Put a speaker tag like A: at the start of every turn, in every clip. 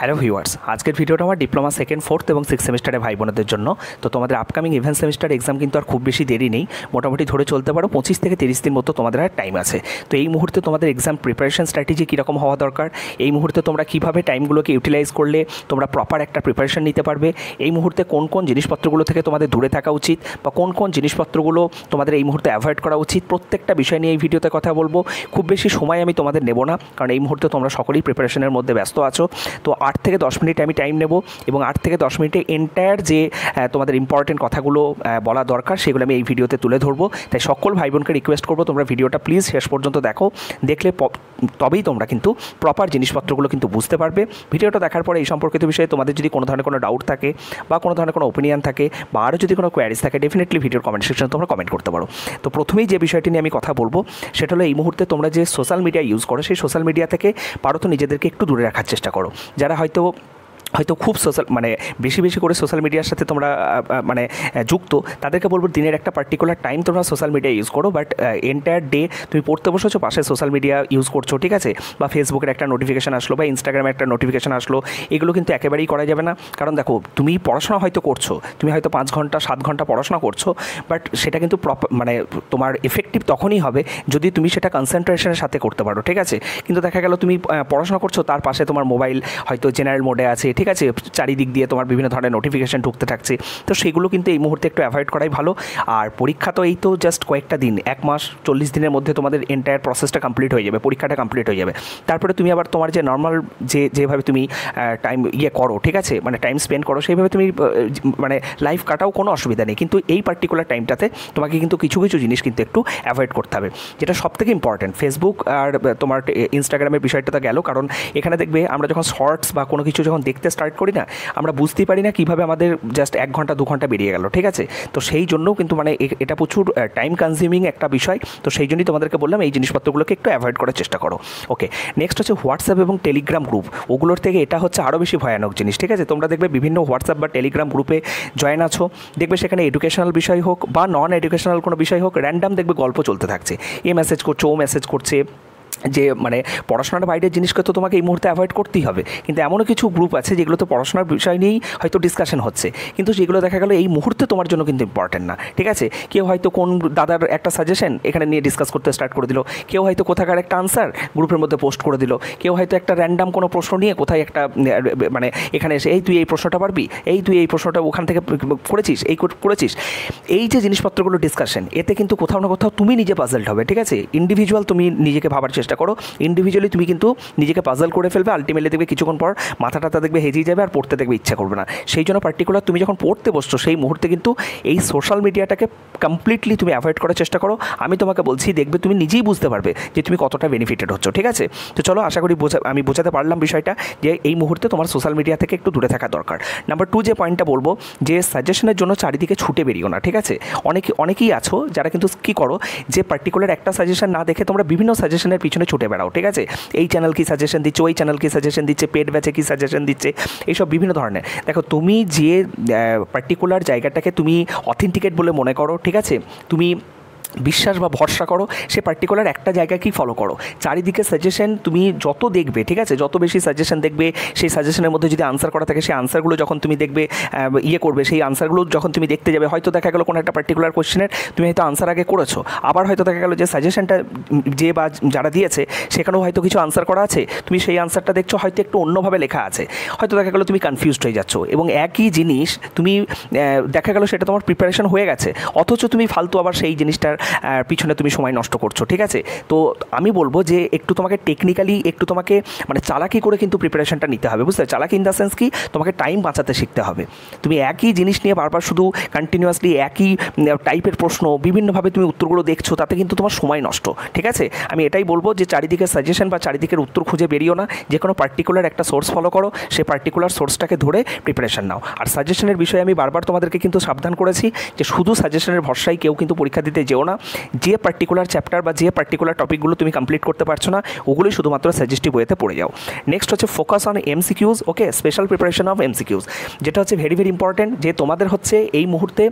A: hello viewers আজকের ভিডিওটা আমার ডিপ্লোমা সেকেন্ড ফোর্থ এবং সিক্স সেমিস্টারে ভাই বোনদের জন্য তো তোমাদের আপকামিং ইভেন্ট সেমিস্টার এক্সাম কিন্তু আর খুব বেশি দেরি নেই মোটামুটি ধরে চলতে পারো পঁচিশ থেকে তিরিশ দিন মতো তোমাদের আর টাইম আছে তো এই মুহূর্তে তোমাদের এক্সাম প্রিপারেশন স্ট্র্যাটেজি কীরকম হওয়া দরকার এই মুহূর্তে তোমরা কীভাবে টাইমগুলোকে ইউটিলাইজ করলে তোমরা প্রপার একটা প্রিপারেশন নিতে পারবে এই মুহূর্তে কোন কোন জিনিসপত্রগুলো থেকে তোমাদের দূরে থাকা উচিত বা কোন কোন জিনিসপত্রগুলো তোমাদের এই মুহূর্তে অ্যাভয়েড করা উচিত প্রত্যেকটা বিষয় নিয়ে এই ভিডিওতে কথা বলবো খুব বেশি সময় আমি তোমাদের নেব না কারণ এই মুহূর্তে তোমরা সকলেই প্রিপারেশনের মধ্যে ব্যস্ত আছো তো আট থেকে দশ মিনিট আমি টাইম নেব এবং আট থেকে দশ মিনিটে এন্টায়ার যে তোমাদের ইম্পর্টেন্ট কথাগুলো বলা দরকার সেগুলো আমি এই ভিডিওতে তুলে ধরবো তাই সকল ভাই বোনকে রিকোয়েস্ট করবো তোমরা ভিডিওটা প্লিজ শেষ পর্যন্ত দেখো দেখলে তবেই তোমরা কিন্তু প্রপার জিনিসপত্রগুলো কিন্তু বুঝতে পারবে ভিডিওটা দেখার পরে এই সম্পর্কিত বিষয়ে তোমাদের যদি কোনো ধরনের কোনো ডাউট থাকে বা কোনো ধরনের কোনো ওপিনিয়ন থাকে বা আরও যদি কোনো কোয়ারিজ থাকে ডেফিনেটলি ভিডিওর কমেন্ট সেকশনে তোমরা কমেন্ট করতে পারো তো প্রথমেই যে বিষয়টি নিয়ে আমি কথা বলবো সেটা হলো এই মুহূর্তে তোমরা যে সোশ্যাল মিডিয়া ইউজ করো সেই সোশ্যাল মিডিয়া থেকে পারো তো নিজেদেরকে একটু দূরে রাখার চেষ্টা করো যারা ハイト হয়তো খুব সোশ্যাল মানে বেশি বেশি করে সোশ্যাল মিডিয়ার সাথে তোমরা মানে যুক্ত তাদেরকে বলবো দিনের একটা পার্টিকুলার টাইম তোমরা সোশ্যাল মিডিয়া ইউজ করো বাট এন্টায়ার ডে তুমি পড়তে বসেছো পাশে সোশ্যাল মিডিয়া ইউজ করছো ঠিক আছে বা ফেসবুকের একটা নোটিফিকেশান আসলো বা ইনস্টাগ্রামে একটা নোটিফিকেশান আসলো এগুলো কিন্তু একেবারেই করা যাবে না কারণ দেখো তুমি পড়াশোনা হয়তো করছো তুমি হয়তো পাঁচ ঘন্টা সাত ঘন্টা পড়াশোনা করছো বাট সেটা কিন্তু প্রপ মানে তোমার এফেক্টিভ তখনই হবে যদি তুমি সেটা কনসেন্ট্রেশনের সাথে করতে পারো ঠিক আছে কিন্তু দেখা গেল তুমি পড়াশোনা করছো তার পাশে তোমার মোবাইল হয়তো জেনারেল মোডে আছে ঠিক আছে চারিদিক দিয়ে তোমার বিভিন্ন ধরনের নোটিফিকেশান ঢুকতে থাকছে তো সেগুলো কিন্তু এই মুহূর্তে একটু অ্যাভয়েড করাই ভালো আর পরীক্ষা তো এই তো জাস্ট কয়েকটা দিন এক মাস চল্লিশ দিনের মধ্যে তোমাদের এন্টায়ার প্রসেসটা কমপ্লিট হয়ে যাবে পরীক্ষাটা কমপ্লিট হয়ে যাবে তারপরে তুমি আবার তোমার যে নর্মাল যে যেভাবে তুমি টাইম ইয়ে করো ঠিক আছে মানে টাইম স্পেন্ড করো সেইভাবে তুমি মানে লাইফ কাটাও কোনো অসুবিধা নেই কিন্তু এই পার্টিকুলার টাইমটাতে তোমাকে কিন্তু কিছু কিছু জিনিস কিন্তু একটু অ্যাভয়েড করতে হবে যেটা সব থেকে ইম্পর্ট্যান্ট ফেসবুক আর তোমার ইনস্টাগ্রামের বিষয়টা তো গেল কারণ এখানে দেখবে আমরা যখন শর্টস বা কোনো কিছু যখন দেখতে করতে স্টার্ট করি না আমরা বুঝতেই পারি না কীভাবে আমাদের জাস্ট এক ঘন্টা দু ঘন্টা বেরিয়ে গেল ঠিক আছে তো সেই জন্যও কিন্তু মানে এটা প্রচুর টাইম কনজিউমিং একটা বিষয় তো সেই জন্যই তোমাদেরকে বললাম এই জিনিসপত্রগুলোকে একটু অ্যাভয়েড করার চেষ্টা করো ওকে নেক্সট হচ্ছে হোয়াটসঅ্যাপ এবং টেলিগ্রাম গ্রুপ ওগুলোর থেকে এটা হচ্ছে আরও বেশি ভয়ানক জিনিস ঠিক আছে তোমরা দেখবে বিভিন্ন হোয়াটসঅ্যাপ বা টেলিগ্রাম গ্রুপে জয়েন আছো দেখবে সেখানে এডুকেশনাল বিষয় হোক বা নন এডুকেশনাল কোনো বিষয় হোক র্যান্ডাম দেখবে গল্প চলতে থাকছে এ মেসেজ করছে ও মেসেজ করছে যে মানে পড়াশোনার বাইরের জিনিসকে তো তোমাকে এই মুহূর্তে অ্যাভয়েড করতেই হবে কিন্তু এমনও কিছু গ্রুপ আছে যেগুলো তো পড়াশোনার বিষয় নিয়েই হয়তো ডিসকাশন হচ্ছে কিন্তু যেগুলো দেখা গেলো এই মুহূর্তে তোমার জন্য কিন্তু ইম্পর্টেন্ট না ঠিক আছে কেউ হয়তো কোন দাদার একটা সাজেশন এখানে নিয়ে ডিসকাস করতে স্টার্ট করে দিল কেউ হয়তো কোথাকার একটা আনসার গ্রুপের মধ্যে পোস্ট করে দিল কেউ হয়তো একটা র্যান্ডাম কোনো প্রশ্ন নিয়ে কোথায় একটা মানে এখানে এসে এই তুই এই প্রশ্নটা পারবি এই তুই এই প্রশ্নটা ওখান থেকে করেছিস এই করেছিস এই যে জিনিসপত্রগুলো ডিসকাশন এতে কিন্তু কোথাও না কোথাও তুমি নিজে পাজেলড হবে ঠিক আছে ইন্ডিভিজুয়াল তুমি নিজেকে ভাবার চেষ্টা চেষ্টা করো ইন্ডিভিজুয়ালি তুমি কিন্তু নিজেকে পাজল করে ফেলবে আলটিমেটলি দেখবে কিছুক্ষণ পর মাথা টাথা দেখবে হেজিয়ে যাবে আর পড়তে দেখবে ইচ্ছা করবে না সেই জন্য পার্টিকুলার তুমি যখন পড়তে বসছো সেই মুহূর্তে কিন্তু এই সোশ্যাল মিডিয়াটাকে কমপ্লিটলি তুমি অ্যাভয়েড করার চেষ্টা করো আমি তোমাকে বলছি দেখবে তুমি নিজেই বুঝতে পারবে যে তুমি কতটা বেনিফিটেড হচ্ছ ঠিক আছে তো চলো আশা করি বোঝা আমি বোঝাতে পারলাম বিষয়টা যে এই মুহূর্তে তোমার সোশ্যাল মিডিয়া থেকে একটু দূরে থাকা দরকার নাম্বার টু যে পয়েন্টটা বলবো যে সাজেশনের জন্য চারিদিকে ছুটে বেরিও না ঠিক আছে অনেকে অনেকেই আছো যারা কিন্তু কী করো যে পার্টিকুলার একটা সাজেশন না দেখে তোমরা বিভিন্ন সাজেশনের পিছনে পিছনে ছুটে বেড়াও ঠিক আছে এই চ্যানেল কি সাজেশন দিচ্ছে ওই চ্যানেল কি সাজেশন দিচ্ছে পেট ব্যাচে কি সাজেশন দিচ্ছে এইসব বিভিন্ন ধরনের দেখো তুমি যে পার্টিকুলার জায়গাটাকে তুমি অথেন্টিকেট বলে মনে করো ঠিক আছে তুমি বিশ্বাস বা ভরসা করো সে পার্টিকুলার একটা জায়গাকেই ফলো করো চারিদিকে সাজেশন তুমি যত দেখবে ঠিক আছে যত বেশি সাজেশন দেখবে সেই সাজেশনের মধ্যে যদি আনসার করা থাকে সেই আনসারগুলো যখন তুমি দেখবে ইয়ে করবে সেই আনসারগুলো যখন তুমি দেখতে যাবে হয়তো দেখা গেলো কোনো একটা পার্টিকুলার কোশ্চেনের তুমি হয়তো আনসার আগে করেছো আবার হয়তো দেখা গেলো যে সাজেশনটা যে বা যারা দিয়েছে সেখানেও হয়তো কিছু আনসার করা আছে তুমি সেই আনসারটা দেখছো হয়তো একটু অন্যভাবে লেখা আছে হয়তো দেখা গেলো তুমি কনফিউজড হয়ে যাচ্ছ এবং একই জিনিস তুমি দেখা গেলো সেটা তোমার প্রিপারেশন হয়ে গেছে অথচ তুমি ফালতু আবার সেই জিনিসটার পিছনে তুমি সময় নষ্ট করছো ঠিক আছে তো আমি বলবো যে একটু তোমাকে টেকনিক্যালি একটু তোমাকে মানে চালাকি করে কিন্তু প্রিপারেশনটা নিতে হবে বুঝতে চালাকি ইন দ্য সেন্স কি তোমাকে টাইম বাঁচাতে শিখতে হবে তুমি একই জিনিস নিয়ে বারবার শুধু কন্টিনিউয়াসলি একই টাইপের প্রশ্ন বিভিন্নভাবে তুমি উত্তরগুলো দেখছো তাতে কিন্তু তোমার সময় নষ্ট ঠিক আছে আমি এটাই বলবো যে চারিদিকে সাজেশন বা চারিদিকের উত্তর খুঁজে বেরিয়েও না যে কোনো পার্টিকুলার একটা সোর্স ফলো করো সেই পার্টিকুলার সোর্সটাকে ধরে প্রিপারেশন নাও আর সাজেশনের বিষয়ে আমি বারবার তোমাদেরকে কিন্তু সাবধান করেছি যে শুধু সাজেশনের ভরসায় কেউ কিন্তু পরীক্ষা দিতে যেও না না যে পার্টিকুলার চ্যাপ্টার বা যে পার্টিকুলার টপিকগুলো তুমি কমপ্লিট করতে পারছো না ওগুলোই শুধুমাত্র সাজেস্টিভ ওয়েতে পড়ে যাও নেক্সট হচ্ছে focus on MCQs okay special preparation of MCQs যেটা হচ্ছে ভেরি ভেরি ইম্পর্ট্যান্ট যে তোমাদের হচ্ছে এই মুহূর্তে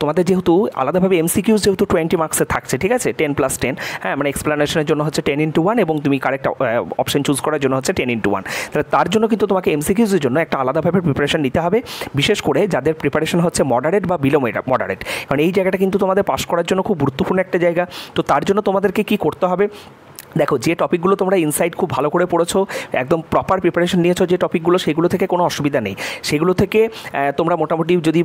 A: তোমাদের যেহেতু আলাদাভাবে এমসিকিউজ যেহেতু টোয়েন্টি মার্কসে থাকছে ঠিক আছে টেন প্লাস টেন হ্যাঁ মানে এক্সপ্লানেশনের জন্য হচ্ছে টেন ইন্টু ওয়ান এবং তুমি কারেক্ট অপশন চুজ করার জন্য হচ্ছে টেন ইন্টু ওয়ান তাহলে তার জন্য কিন্তু তোমাকে এমসিকিউজের জন্য একটা আলাদাভাবে প্রিপারেশন নিতে হবে বিশেষ করে যাদের প্রিপারেশন হচ্ছে মডারেট বা বিলো মডারেট কারণ এই জায়গাটা কিন্তু তোমাদের পাস করার জন্য খুব গুরুত্বপূর্ণ একটা জায়গা তো তার জন্য তোমাদেরকে কি করতে হবে দেখো যে টপিকগুলো তোমরা ইনসাইড খুব ভালো করে পড়েছো একদম প্রপার প্রিপারেশন নিয়েছো যে টপিকগুলো সেগুলো থেকে কোনো অসুবিধা নেই সেগুলো থেকে তোমরা মোটামুটি যদি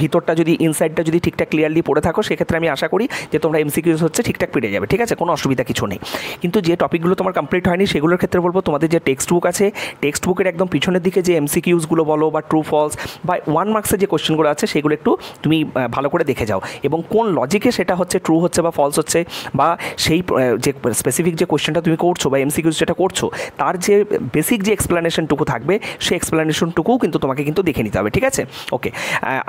A: ভিতরটা যদি ইনসাইডটা যদি ঠিকঠাক ক্লিয়ারলি পড়ে থাকো সেক্ষেত্রে আমি আশা করি যে তোমরা এমসিকিউস হচ্ছে ঠিকঠাক পেরে যাবে ঠিক আছে কোনো অসুবিধা কিছু নেই কিন্তু যে টপিকগুলো তোমার কমপ্লিট হয়নি সেগুলোর ক্ষেত্রে বলবো তোমাদের যে টেক্সট বুক আছে টেক্সট বুকের একদম পিছনের দিকে যে এমসিকিউসগুলো বলো বা ট্রু ফলস বা ওয়ান মার্কসের যে কোশ্চেনগুলো আছে সেগুলো একটু তুমি ভালো করে দেখে যাও এবং কোন লজিকে সেটা হচ্ছে ট্রু হচ্ছে বা ফলস হচ্ছে বা সেই যে স্পেসিফিক বেসিক যে কোয়েশ্চেনটা তুমি করছো বা এমসিকিউস যেটা করছো তার যে বেসিক যে এক্সপ্লানেশনটুকু থাকবে সেই এক্সপ্লানেশনটুকুও কিন্তু তোমাকে কিন্তু দেখে নিতে হবে ঠিক আছে ওকে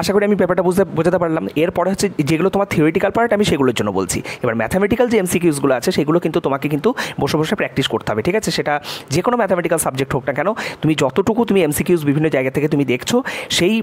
A: আশা করি আমি ব্যাপারটা বুঝতে বোঝাতে পারলাম এরপরে হচ্ছে যেগুলো তোমার থিওরিটিক্যাল পার্ট আমি সেগুলোর জন্য বলছি এবার ম্যাথামেটিক্যাল যে এমসিকিউসগুলো আছে সেগুলো কিন্তু তোমাকে কিন্তু বসে বসে প্র্যাকটিস করতে হবে ঠিক আছে সেটা যে কোনো ম্যাথামেটিক্যাল সাবজেক্ট হোক না কেন তুমি যতটুকু তুমি এমসিকিউস বিভিন্ন জায়গা থেকে তুমি দেখছো সেই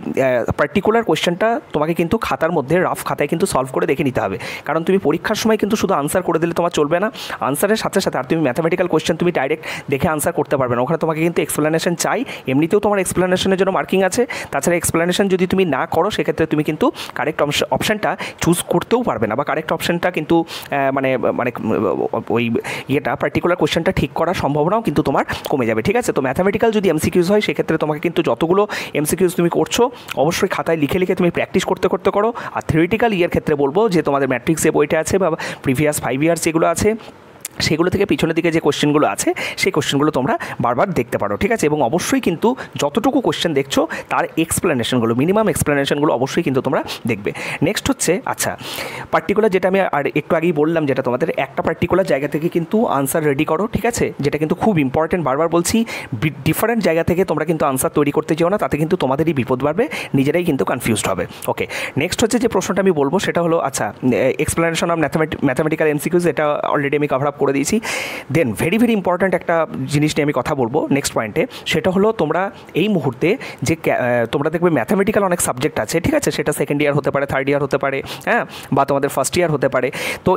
A: পার্টিকুলার কোয়েশ্চেনটা তোমাকে কিন্তু খাতার মধ্যে রাফ খাতায় কিন্তু সলভ করে দেখে নিতে হবে কারণ তুমি পরীক্ষার সময় কিন্তু শুধু আনসার করে দিলে তোমার চলবে না আনসারের সাথে আচ্ছা সাথে আর তুমি ম্যাথামেটিক্যাল কোয়েশ্চেন তুমি ডাইরেক্ট দেখে আনসার করতে পারবে না ওখানে তোমাকে কিন্তু এক্সপ্লেনেশন চাই এমনিতেও তোমার এক্সপ্লেনেশনের জন্য মার্কিং আছে তাছাড়া এক্সপ্লেনেশন যদি তুমি না করো সেক্ষেত্রে তুমি কিন্তু কারেক্ট অপশানটা চুজ করতেও পারবে না বা কারেক্ট অপশানটা কিন্তু মানে মানে ওই ইয়েটা পার্টিকুলার কোয়েশ্চেনটা ঠিক করার সম্ভাবনাও কিন্তু তোমার কমে যাবে ঠিক আছে তো ম্যাথামেটিক্যাল যদি এমসিকিউজ হয় সেক্ষেত্রে তোমাকে কিন্তু যতগুলো এমসিকিউজ তুমি করছো অবশ্যই খাতায় লিখে লিখে তুমি প্র্যাকটিস করতে করতে করো আর থিওরিটিক্যাল ইয়ের ক্ষেত্রে বলবো যে তোমাদের ম্যাট্রিক্স যে বইটা আছে বা প্রিভিয়াস ফাইভ ইয়ার্স যেগুলো আছে সেগুলো থেকে পিছনের দিকে যে কোশ্চেনগুলো আছে সেই কোশ্চেনগুলো তোমরা বারবার দেখতে পারো ঠিক আছে এবং অবশ্যই কিন্তু যতটুকু কোশ্চেন দেখছো তার এক্সপ্লেনেশনগুলো মিনিমাম এক্সপ্লেনেশনগুলো অবশ্যই কিন্তু তোমরা দেখবে নেক্সট হচ্ছে আচ্ছা পার্টিকুলার যেটা আমি আর একটু আগেই বললাম যেটা তোমাদের একটা পার্টিকুলার জায়গা থেকে কিন্তু আনসার রেডি করো ঠিক আছে যেটা কিন্তু খুব ইম্পর্টেন্ট বারবার বলছি ডিফারেন্ট জায়গা থেকে তোমরা কিন্তু আনসার তৈরি করতে যেও না তাতে কিন্তু তোমাদেরই বিপদ বাড়বে নিজেরাই কিন্তু কনফিউজড হবে ওকে নেক্সট হচ্ছে যে প্রশ্নটা আমি বলবো সেটা হলো আচ্ছা এক্সপ্লেনেশন অফ ম্যাথামেটিক্যাল এমসিকিউজ এটা অলরেডি আমি কভার আপ করে দিয়েছি দেন ভেরি ভেরি ইম্পর্ট্যান্ট একটা জিনিস নিয়ে আমি কথা বলবো নেক্সট পয়েন্টে সেটা হলো তোমরা এই মুহূর্তে যে তোমরা দেখবে ম্যাথামেটিক্যাল অনেক সাবজেক্ট আছে ঠিক আছে সেটা সেকেন্ড ইয়ার হতে পারে থার্ড ইয়ার হতে পারে হ্যাঁ বা তোমাদের ফার্স্ট ইয়ার হতে পারে তো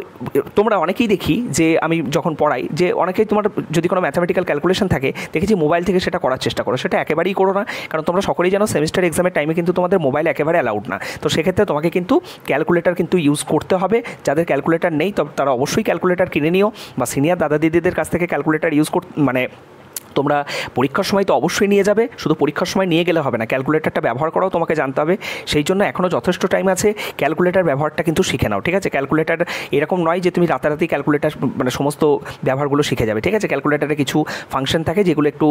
A: তোমরা অনেকেই দেখি যে আমি যখন পড়াই যে অনেকেই তোমার যদি কোনো ম্যাথামেটিক্যাল ক্যালকুলেশন থাকে দেখেছি মোবাইল থেকে সেটা করার চেষ্টা করো সেটা একেবারেই করো না কারণ তোমরা সকলেই জানো সেমিস্টার এক্সামের টাইমে কিন্তু তোমাদের মোবাইল একেবারে অ্যালাউড না তো সেক্ষেত্রে তোমাকে কিন্তু ক্যালকুলেটার কিন্তু ইউজ করতে হবে যাদের ক্যালকুলেটার নেই তবে তারা অবশ্যই ক্যালকুলেটার কিনে নিও বা সিনিয়র দাদা দিদিদের কাছ থেকে ক্যালকুলেটার ইউজ কর মানে তোমরা পরীক্ষার সময় তো অবশ্যই নিয়ে যাবে শুধু পরীক্ষার সময় নিয়ে গেলে হবে না ক্যালকুলেটারটা ব্যবহার করাও তোমাকে জানতে হবে সেই জন্য এখনও যথেষ্ট টাইম আছে ক্যালকুলেটার ব্যবহারটা কিন্তু শিখে নাও ঠিক আছে ক্যালকুলেটার এরকম নয় যে তুমি রাতারাতি ক্যালকুলেটার মানে সমস্ত ব্যবহারগুলো শিখে যাবে ঠিক আছে ক্যালকুলেটারে কিছু ফাংশন থাকে যেগুলো একটু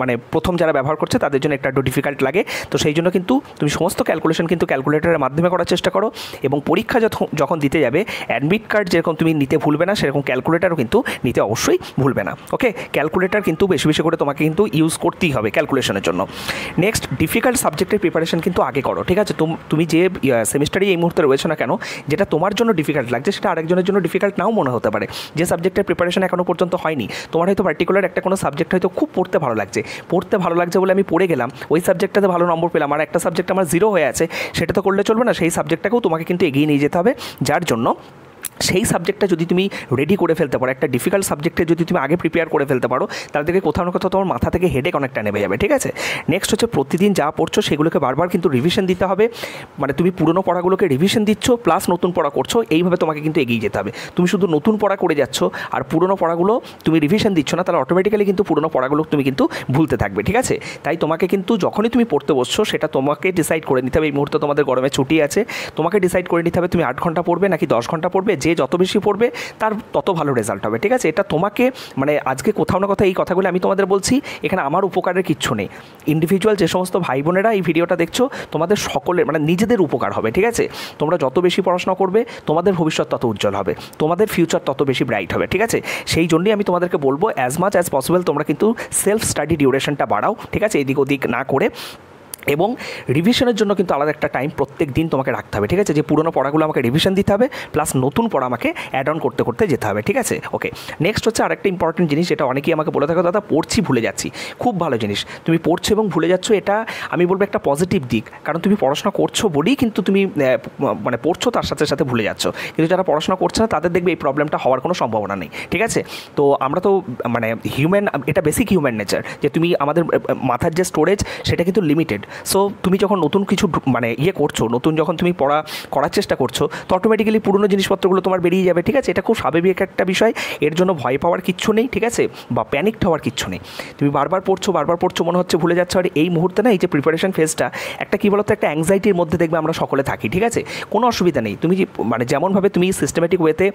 A: মানে প্রথম যারা ব্যবহার করছে তাদের জন্য একটা একটু ডিফিকাল্ট লাগে তো সেই জন্য কিন্তু তুমি সমস্ত ক্যালকুলেশন কিন্তু ক্যালকুলেটারের মাধ্যমে করার চেষ্টা করো এবং পরীক্ষা যখন দিতে যাবে অ্যাডমিট কার্ড যেরকম তুমি নিতে ভুলবে না সেরকম ক্যালকুলেটারও কিন্তু নিতে অবশ্যই ভুলবে না ওকে ক্যালকুলেটার কিন্তু বেশি বেশি করে তোমাকে কিন্তু ইউজ করতেই হবে ক্যালকুলেশনের জন্য নেক্সট ডিফিকাল্ট সাবজেক্টের প্রিপারেশন কিন্তু আগে করো ঠিক আছে তুমি যে সেমিস্টারই এই মুহূর্তে রয়েছে না কেন যেটা তোমার জন্য ডিফিকাল্ট লাগছে সেটা আরেকজনের জন্য ডিফিকাল্ট নাও মনে হতে পারে যে সাবজেক্টের প্রিপারেশন এখনও পর্যন্ত হয়নি তোমার হয়তো পার্টিকুলার একটা কোনো সাবজেক্ট হয়তো খুব পড়তে ভালো লাগছে পড়তে ভালো লাগছে বলে আমি পড়ে গেলাম ওই সাবজেক্টটাতে ভালো নম্বর পেলাম আর একটা সাবজেক্ট আমার জিরো হয়ে আছে সেটা তো করলে চলবে না সেই সাবজেক্টটাকেও তোমাকে কিন্তু এগিয়ে নিয়ে যেতে হবে যার জন্য সেই সাবজেক্টটা যদি তুমি রেডি করে ফেলতে পারো একটা ডিফিকাল্ট সাবজেক্টে যদি তুমি আগে প্রিপেয়ার করে ফেলতে পারো তাহলে থেকে কোথাও না কোথাও তোমার মাথা থেকে হেডেক অনেকটা নেমে যাবে ঠিক আছে নেক্সট হচ্ছে প্রতিদিন যা পড়ছো সেগুলোকে বারবার কিন্তু রিভিশন দিতে হবে মানে তুমি পুরনো পড়াগুলোকে রিভিশন দিচ্ছ প্লাস নতুন পড়া করছো এইভাবে তোমাকে কিন্তু এগিয়ে যেতে হবে তুমি শুধু নতুন পড়া করে যাচ্ছ আর পুরনো পড়াগুলো তুমি রিভিশন দিচ্ছ না তাহলে অটোমেটিক্যালি কিন্তু পুরনো পড়াগুলো তুমি কিন্তু ভুলতে থাকবে ঠিক আছে তাই তোমাকে কিন্তু যখনই তুমি পড়তে বসছো সেটা তোমাকে ডিসাইড করে নিতে হবে এই মুহূর্তে তোমাদের গরমে ছুটি আছে তোমাকে ডিসাইড করে নিতে হবে তুমি আট ঘন্টা পড়বে নাকি দশ ঘন্টা পড়বে যে যত বেশি পড়বে তার তত ভালো রেজাল্ট হবে ঠিক আছে এটা তোমাকে মানে আজকে কোথাও না কোথাও এই কথাগুলো আমি তোমাদের বলছি এখানে আমার উপকারের কিচ্ছু নেই ইন্ডিভিজুয়াল যে সমস্ত ভাই বোনেরা এই ভিডিওটা দেখছো তোমাদের সকলের মানে নিজেদের উপকার হবে ঠিক আছে তোমরা যত বেশি পড়াশোনা করবে তোমাদের ভবিষ্যৎ তত উজ্জ্বল হবে তোমাদের ফিউচার তত বেশি ব্রাইট হবে ঠিক আছে সেই জন্যই আমি তোমাদেরকে বলবো অ্যাজ মাচ অ্যাজ পসিবল তোমরা কিন্তু সেলফ স্টাডি ডিউরেশনটা বাড়াও ঠিক আছে এদিক ওদিক না করে এবং রিভিশনের জন্য কিন্তু আলাদা একটা টাইম প্রত্যেক দিন তোমাকে রাখতে হবে ঠিক আছে যে পুরনো পড়াগুলো আমাকে রিভিশন দিতে হবে প্লাস নতুন পড়া আমাকে অ্যাড অন করতে করতে যেতে হবে ঠিক আছে ওকে নেক্সট হচ্ছে আরেকটা ইম্পর্টেন্ট জিনিস যেটা অনেকেই আমাকে বলে থাকো দাদা পড়ছি ভুলে যাচ্ছি খুব ভালো জিনিস তুমি পড়ছো এবং ভুলে যাচ্ছ এটা আমি বলবো একটা পজিটিভ দিক কারণ তুমি পড়াশোনা করছো বলেই কিন্তু তুমি মানে পড়ছো তার সাথে সাথে ভুলে যাচ্ছ কিন্তু যারা পড়াশোনা করছে না তাদের দেখবে এই প্রবলেমটা হওয়ার কোনো সম্ভাবনা নেই ঠিক আছে তো আমরা তো মানে হিউম্যান এটা বেসিক হিউম্যান নেচার যে তুমি আমাদের মাথার যে স্টোরেজ সেটা কিন্তু লিমিটেড সো তুমি যখন নতুন কিছু মানে ইয়ে করছো নতুন যখন তুমি পড়া করার চেষ্টা করছো তো অটোমেটিক্যালি পুরনো জিনিসপত্রগুলো তোমার বেরিয়ে যাবে ঠিক আছে এটা খুব স্বাভাবিক একটা বিষয় এর জন্য ভয় পাওয়ার কিচ্ছু নেই ঠিক আছে বা প্যানিক হওয়ার কিচ্ছু নেই তুমি বারবার পড়ছো বারবার পড়ছো মনে হচ্ছে ভুলে যাচ্ছ আর এই মুহূর্তে না এই যে প্রিপারেশন ফেজটা একটা কী বলতো একটা অ্যাংজাইটির মধ্যে দেখবে আমরা সকলে থাকি ঠিক আছে কোনো অসুবিধা নেই তুমি মানে যেমনভাবে তুমি সিস্টেমেটিক ওয়েতে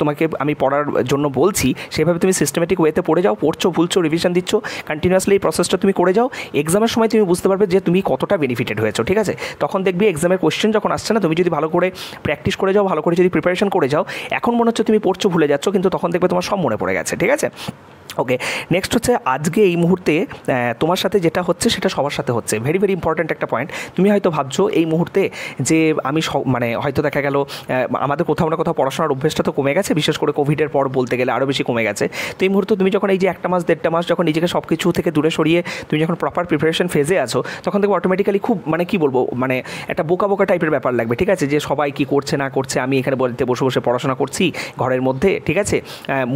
A: তোমাকে আমি পড়ার জন্য বলছি সেভাবে তুমি সিস্টেমেটিক ওয়েতে পড়ে যাও পড়ছো ভুলছো রিভিশন দিচ্ছ কন্টিনিউয়াসলি এই প্রসেসটা তুমি করে যাও এক্সামের সময় তুমি বুঝতে পারবে যে তুমি কতটা বেনিফিটেড হয়েছো ঠিক আছে তখন দেখবি এক্সামের কোয়েশ্চেন যখন আসছে না তুমি যদি ভালো করে প্র্যাকটিস করে যাও ভালো করে যদি প্রিপারেশন করে যাও এখন মনে হচ্ছে তুমি পড়ছো ভুলে যাচ্ছ কিন্তু তখন দেখবে তোমার সব মনে পড়ে গেছে ঠিক আছে ওকে নেক্সট হচ্ছে আজকে এই মুহূর্তে তোমার সাথে যেটা হচ্ছে সেটা সবার সাথে হচ্ছে ভেরি ভেরি ইম্পর্ট্যান্ট একটা পয়েন্ট তুমি হয়তো ভাবছো এই মুহূর্তে যে আমি মানে হয়তো দেখা গেল আমাদের কোথাও না কোথাও পড়াশোনার অভ্যেসটা তো কমে গেছে বিশেষ করে কোভিডের পর বলতে গেলে আরও বেশি কমে গেছে তো এই মুহূর্তে তুমি যখন এই যে একটা মাস দেড়টা মাস যখন নিজেকে সব কিছু থেকে দূরে সরিয়ে তুমি যখন প্রপার প্রিপারেশন ফেজে আছো তখন অটোমেটিক্যালি খুব মানে কি বলবো মানে একটা বোকা বোকা টাইপের ব্যাপার লাগবে ঠিক আছে যে সবাই কি করছে না করছে আমি এখানে বলতে বসে বসে পড়াশোনা করছি ঘরের মধ্যে ঠিক আছে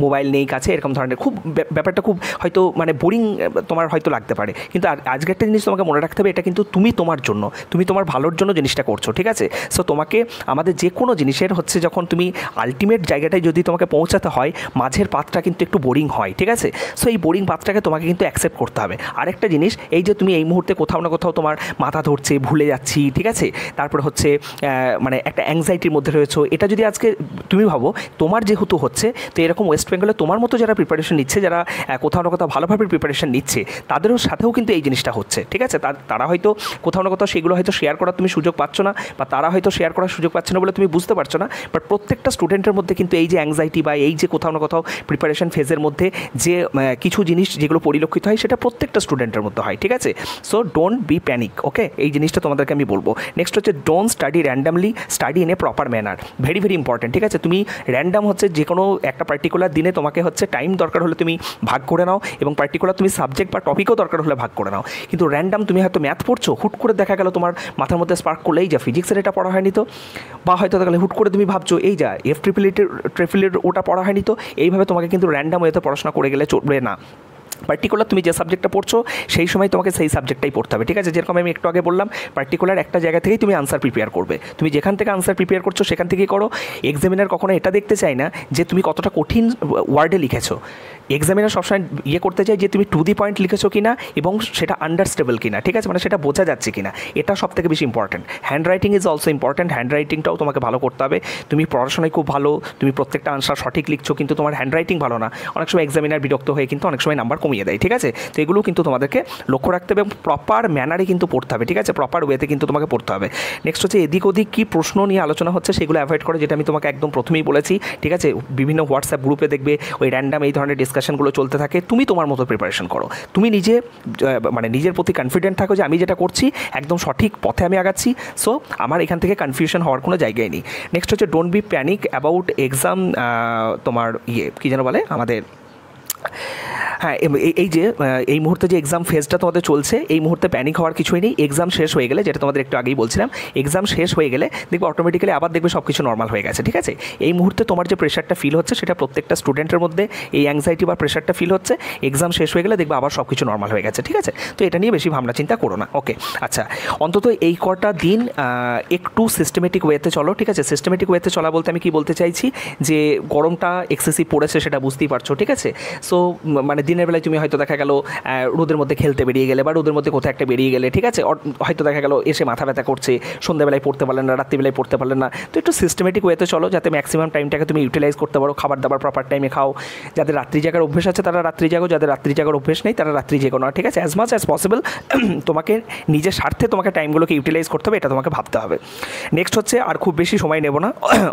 A: মোবাইল নেই কাছে এরকম ধরনের খুব ব্যাপারটা খুব হয়তো মানে বোরিং তোমার হয়তো লাগতে পারে কিন্তু আজকে একটা জিনিস তোমাকে মনে রাখতে হবে এটা কিন্তু তুমি তোমার জন্য তুমি তোমার ভালোর জন্য জিনিসটা করছো ঠিক আছে সো তোমাকে আমাদের যে কোনো জিনিসের হচ্ছে যখন তুমি আলটিমেট জায়গাটায় যদি তোমাকে পৌঁছাতে হয় মাঝের পাতটা কিন্তু একটু বোরিং হয় ঠিক আছে সো এই বোরিং পাতটাকে তোমাকে কিন্তু অ্যাকসেপ্ট করতে হবে আরেকটা জিনিস এই যে তুমি এই মুহূর্তে কোথাও না কোথাও তোমার মাথা ধরছে ভুলে যাচ্ছি ঠিক আছে তারপরে হচ্ছে মানে একটা অ্যাংজাইটির মধ্যে রয়েছে এটা যদি আজকে তুমি ভাবো তোমার যেহেতু হচ্ছে তো এরকম ওয়েস্ট বেঙ্গলে তোমার মতো যারা প্রিপারেশন নিচ্ছে যারা কোথাও না কোথাও ভালোভাবে প্রিপারেশন নিচ্ছে তাদেরও সাথেও কিন্তু এই জিনিসটা হচ্ছে ঠিক আছে তারা হয়তো কোথাও না কোথাও সেগুলো হয়তো শেয়ার করার তুমি সুযোগ পাচ্ছ না বা তারা হয়তো শেয়ার করার সুযোগ পাচ্ছে না বলে তুমি বুঝতে পারছো না বাট প্রত্যেকটা স্টুডেন্টের মধ্যে কিন্তু এই যে অ্যাংজাইটি বা এই যে কোথাও না কোথাও প্রিপারেশন ফেজের মধ্যে যে কিছু জিনিস যেগুলো পরিলক্ষিত হয় সেটা প্রত্যেকটা স্টুডেন্টের মধ্যে হয় ঠিক আছে so don't be panic okay এই জিনিসটা তোমাদেরকে আমি বলবো নেক্সট হচ্ছে don't study randomly study in a proper manner very very important ঠিক আছে তুমি র্যান্ডাম হচ্ছে যে কোনো একটা পার্টিকুলার দিনে তোমাকে হচ্ছে টাইম দরকার হলে তুমি ভাগ করে নাও এবং পার্টিকুলার তুমি সাবজেক্ট বা টপিকও দরকার হলে ভাগ করে নাও কিন্তু র্যান্ডাম তুমি হয়তো ম্যাথ পড়ছো হুট করে দেখা গেল তোমার মাথার মধ্যে স্পার্ক করলেই যা ফিজিক্সের এটা পড়া হয়নি তো বা হয়তো তাহলে হুট করে তুমি ভাবছো এই যা এফ ট্রিপিলিটির ট্রিপিলিটির ওটা পড়া হয়নি তো এইভাবে তোমাকে কিন্তু র্যান্ডাম ওয়েতে পড়াশোনা করে গেলে চলবে না পার্টিকুলার তুমি যে সাবজেক্টটা পড়ছো সেই সময় তোমাকে সেই সাবজেক্টটাই পড়তে হবে ঠিক আছে যেরকম আমি একটু আগে বললাম পার্টিকুলার একটা জায়গা থেকেই তুমি আনসার প্রিপেয়ার করবে তুমি যেখান থেকে আনসার প্রিপেয়ার করছো সেখান থেকেই করো এক্সামিনার কখনো এটা দেখতে চায় না যে তুমি কতটা কঠিন ওয়ার্ডে লিখেছো এক্সামিনার সবসময় ইয়ে করতে চাই যে তুমি টু দি পয়েন্ট লিখেছো না এবং সেটা আন্ডারস্টেবল কিনা ঠিক আছে মানে সেটা বোঝা যাচ্ছে কিনা এটা সব থেকে বেশি important hand writing is also important hand রাইটিংটাও তোমাকে ভালো করতে হবে তুমি পড়াশোনায় খুব ভালো তুমি প্রত্যেকটা আনসার সঠিক লিখছো কিন্তু তোমার হ্যান্ড রাইটিং ভালো না অনেক সময় এক্সামিনার বিরক্ত হয়ে কিন্তু অনেক সময় নাম্বার কমিয়ে কমিয়ে দেয় ঠিক আছে তো এগুলো কিন্তু তোমাদেরকে লক্ষ্য রাখতে হবে প্রপার ম্যানারে কিন্তু পড়তে হবে ঠিক আছে প্রপার ওয়েতে কিন্তু তোমাকে পড়তে হবে নেক্সট হচ্ছে এদিক ওদিক কী প্রশ্ন নিয়ে আলোচনা হচ্ছে সেগুলো অ্যাভয়েড করে যেটা আমি তোমাকে একদম প্রথমেই বলেছি ঠিক আছে বিভিন্ন হোয়াটসঅ্যাপ গ্রুপে দেখবে ওই র্যান্ডাম এই ধরনের ডিসকাশনগুলো চলতে থাকে তুমি তোমার মতো প্রিপারেশন করো তুমি নিজে মানে নিজের প্রতি কনফিডেন্ট থাকো যে আমি যেটা করছি একদম সঠিক পথে আমি আগাচ্ছি সো আমার এখান থেকে কনফিউশন হওয়ার কোনো জায়গায় নেই নেক্সট হচ্ছে don't be panic about exam তোমার ইয়ে কী যেন বলে আমাদের হ্যাঁ এই যে এই মুহূর্তে যে এক্সাম ফেজটা তোমাদের চলছে এই মুহূর্তে প্যানিক হওয়ার কিছুই নেই এক্সাম শেষ হয়ে গেলে যেটা তোমাদের একটু আগেই বলছিলাম এক্সাম শেষ হয়ে গেলে দেখবে অটোমেটিক্যালি আবার দেখবে সব কিছু নর্মাল হয়ে গেছে ঠিক আছে এই মুহূর্তে তোমার যে প্রেশারটা ফিল হচ্ছে সেটা প্রত্যেকটা স্টুডেন্টের মধ্যে এই অ্যাংজাইটি বা প্রেশারটা ফিল হচ্ছে এক্সাম শেষ হয়ে গেলে দেখবে আবার সব কিছু নর্মাল হয়ে গেছে ঠিক আছে তো এটা নিয়ে বেশি ভাবনা চিন্তা করো না ওকে আচ্ছা অন্তত এই কটা দিন একটু সিস্টেমেটিক ওয়েতে চলো ঠিক আছে সিস্টেমেটিক ওয়েতে চলা বলতে আমি কি বলতে চাইছি যে গরমটা এক্সেসিভ পড়েছে সেটা বুঝতেই পারছো ঠিক আছে সো সো মানে দিনের বেলায় তুমি হয়তো দেখা গেল রোদের মধ্যে খেলতে বেরিয়ে গেলে বা রোদের মধ্যে কোথাও একটা বেরিয়ে গেলে ঠিক আছে হয়তো দেখা গেল এসে মাথা ব্যথা করছে সন্ধ্যাবেলায় পড়তে পারলেন না রাত্রিবেলায় পড়তে পারলেন না তো একটু সিস্টেমেটিক ওয়েতে চলো যাতে ম্যাক্সিমাম টাইমটাকে তুমি ইউটিলাইজ করতে পারো খাবার দাবার প্রপার টাইমে খাও যাদের রাত্রি জাগার অভ্যেস আছে তারা রাত্রি জাগো যাদের রাত্রি জাগার অভ্যেস নেই তারা রাত্রি জেগো না ঠিক আছে অ্যাজ মাচ অ্যাজ পসিবল তোমাকে নিজের স্বার্থে তোমাকে টাইমগুলোকে ইউটিলাইজ করতে হবে এটা তোমাকে ভাবতে হবে নেক্সট হচ্ছে আর খুব বেশি সময় নেব না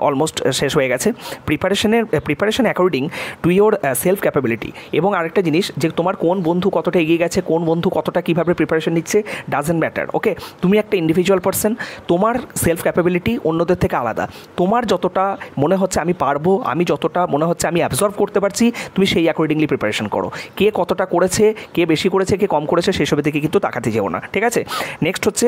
A: অলমোস্ট শেষ হয়ে গেছে প্রিপারেশনের preparation according to your self capability opportunity এবং আরেকটা জিনিস যে তোমার কোন বন্ধু কতটা এগিয়ে গেছে কোন বন্ধু কতটা কীভাবে প্রিপারেশন নিচ্ছে ডাজেন্ট ম্যাটার ওকে তুমি একটা ইন্ডিভিজুয়াল পার্সন তোমার সেলফ ক্যাপাবিলিটি অন্যদের থেকে আলাদা তোমার যতটা মনে হচ্ছে আমি পারবো আমি যতটা মনে হচ্ছে আমি অ্যাবজর্ভ করতে পারছি তুমি সেই অ্যাকর্ডিংলি প্রিপারেশন করো কে কতটা করেছে কে বেশি করেছে কে কম করেছে সেসবের দিকে কিন্তু তাকাতে যেও না ঠিক আছে নেক্সট হচ্ছে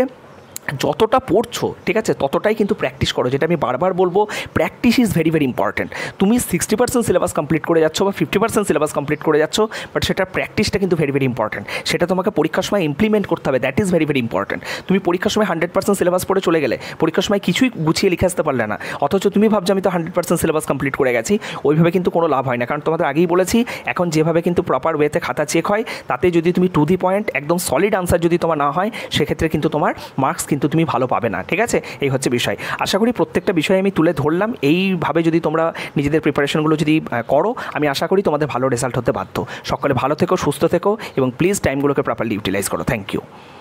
A: যতটা পড়ছো ঠিক আছে ততটাই কিন্তু প্র্যাকটিস করো যেটা আমি বারবার বলবো practice is very very important তুমি সিক্সটি পার্সেন্ট সিলেবাস কমপ্লিট করে যাচ্ছ বা ফিফটি পার্সেন্ট সিলেবাস কমপ্লিট করে যাচ্ছ বাট সেটার প্র্যাকটিসটা কিন্তু ভেরি ভেরি ইম্পর্ট্যান্ট সেটা তোমাকে পরীক্ষার সময় ইমপ্লিমেন্ট করতে হবে that is very very important তুমি পরীক্ষার সময় হান্ড্রেড পার্সেন্ট সিলেবাস পড়ে চলে গেলে পরীক্ষার সময় কিছুই গুছিয়ে লিখে আসতে পারলে না অথচ তুমি ভাবছো আমি তো হান্ড্রেড পার্সেন্ট সিলেবাস কমপ্লিট করে গেছি ওইভাবে কিন্তু কোনো লাভ হয় না কারণ তোমাদের আগেই বলেছি এখন যেভাবে কিন্তু প্রপার ওয়েতে খাতা চেক হয় তাতে যদি তুমি টু দি পয়েন্ট একদম সলিড আনসার যদি তোমার না হয় সেক্ষেত্রে কিন্তু তোমার মার্কস কিন্তু তুমি ভালো পাবে না ঠিক আছে এই হচ্ছে বিষয় আশা করি প্রত্যেকটা বিষয় আমি তুলে ধরলাম এইভাবে যদি তোমরা নিজেদের প্রিপারেশনগুলো যদি করো আমি আশা করি তোমাদের ভালো রেজাল্ট হতে বাধ্য সকলে ভালো থেকো সুস্থ থেকো এবং প্লিজ টাইমগুলোকে প্রপারলি ইউটিলাইজ করো থ্যাংক ইউ